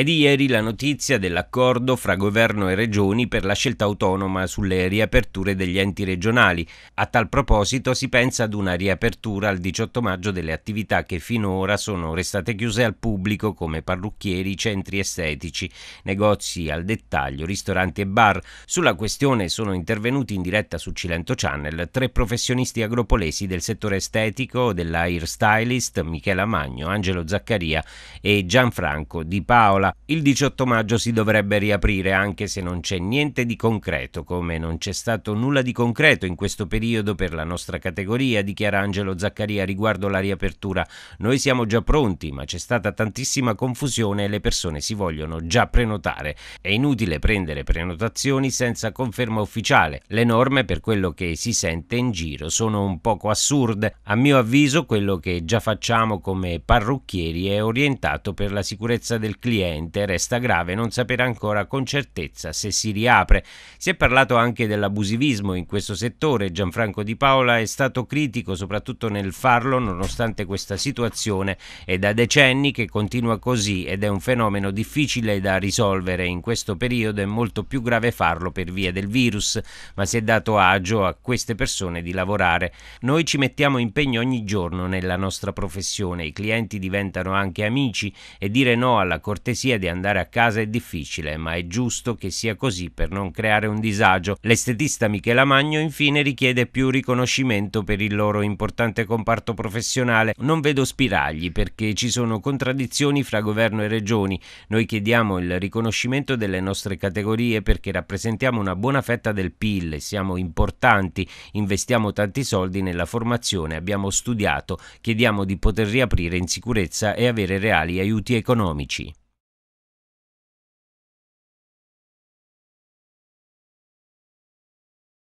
È di ieri la notizia dell'accordo fra governo e regioni per la scelta autonoma sulle riaperture degli enti regionali. A tal proposito si pensa ad una riapertura al 18 maggio delle attività che finora sono restate chiuse al pubblico come parrucchieri, centri estetici, negozi al dettaglio, ristoranti e bar. Sulla questione sono intervenuti in diretta su Cilento Channel tre professionisti agropolesi del settore estetico, della hair stylist Michela Magno, Angelo Zaccaria e Gianfranco Di Paola. Il 18 maggio si dovrebbe riaprire anche se non c'è niente di concreto, come non c'è stato nulla di concreto in questo periodo per la nostra categoria, dichiara Angelo Zaccaria riguardo la riapertura. Noi siamo già pronti, ma c'è stata tantissima confusione e le persone si vogliono già prenotare. È inutile prendere prenotazioni senza conferma ufficiale. Le norme, per quello che si sente in giro, sono un poco assurde. A mio avviso, quello che già facciamo come parrucchieri è orientato per la sicurezza del cliente ambiente, resta grave non sapere ancora con certezza se si riapre. Si è parlato anche dell'abusivismo in questo settore, Gianfranco Di Paola è stato critico soprattutto nel farlo nonostante questa situazione è da decenni che continua così ed è un fenomeno difficile da risolvere in questo periodo è molto più grave farlo per via del virus, ma si è dato agio a queste persone di lavorare. Noi ci mettiamo impegno ogni giorno nella nostra professione, i clienti diventano anche amici e dire no alla cortesia sia di andare a casa è difficile, ma è giusto che sia così per non creare un disagio. L'estetista Michela Magno infine richiede più riconoscimento per il loro importante comparto professionale. Non vedo spiragli perché ci sono contraddizioni fra governo e regioni. Noi chiediamo il riconoscimento delle nostre categorie perché rappresentiamo una buona fetta del PIL, siamo importanti, investiamo tanti soldi nella formazione, abbiamo studiato, chiediamo di poter riaprire in sicurezza e avere reali aiuti economici.